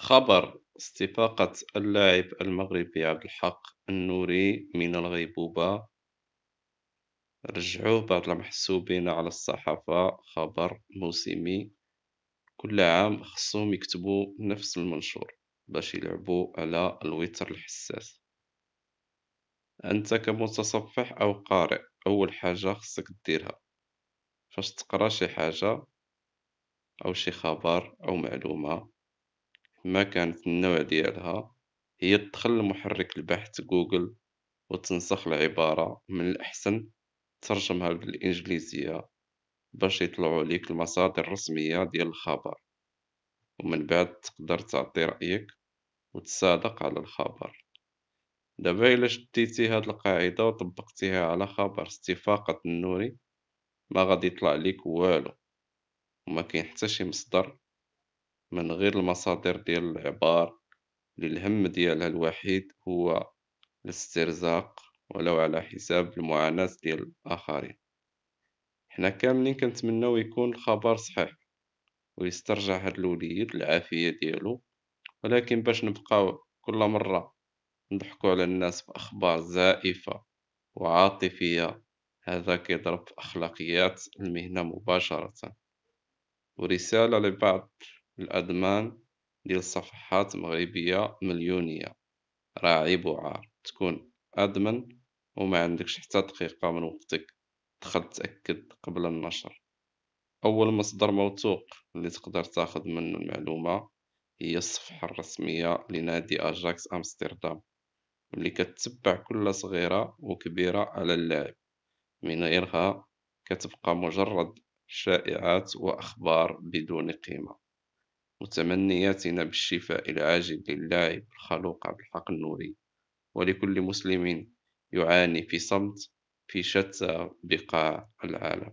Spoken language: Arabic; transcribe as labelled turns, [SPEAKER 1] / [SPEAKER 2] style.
[SPEAKER 1] خبر استفاقة اللاعب المغربي عبد الحق النوري من الغيبوبة رجعوه بعض المحسوبين على الصحافة خبر موسمي كل عام خصهم يكتبوا نفس المنشور باش يلعبوا على الوتر الحساس أنت كمتصفح أو قارئ أول حاجة خصك ديرها فاش تقرا شي حاجة أو شي خبر أو معلومة ما كان في النوع ديالها هي تدخل لمحرك البحث جوجل وتنسخ العبارة من الأحسن ترجمها للإنجليزية باش يطلعوا ليك المصادر الرسمية ديال الخبر ومن بعد تقدر تعطي رأيك وتصادق على الخبر دابا الا شديتي هاد القاعده وطبقتيها على خبر استفاقة النوري ما غادي يطلع ليك والو وما كاين حتى شي مصدر من غير المصادر ديال العبار اللي الهم ديالها الوحيد هو الاسترزاق ولو على حساب المعاناة ديال الآخرين حنا كاملين كنتمناو يكون الخبر صحيح ويسترجع هاد الوليد العافية ديالو ولكن باش نبقاو كل مرة نضحكوا على الناس بأخبار زائفة وعاطفية هذا كيضرب أخلاقيات المهنة مباشرة ورسالة لبعض الأدمان ديال الصفحات مغربية مليونية راه عيب وعار تكون أدمن وما عندكش حتى دقيقة من وقتك تدخل تأكد قبل النشر أول مصدر موثوق اللي تقدر تاخد منه المعلومة هي الصفحة الرسمية لنادي أجاكس أمستردام اللي كتبع كل صغيرة وكبيرة على اللاعب من غيرها كتبقى مجرد شائعات وأخبار بدون قيمة وتمنياتنا بالشفاء العاجل لله الخلوق بالحق النوري ولكل مسلم يعاني في صمت في شتى بقاع العالم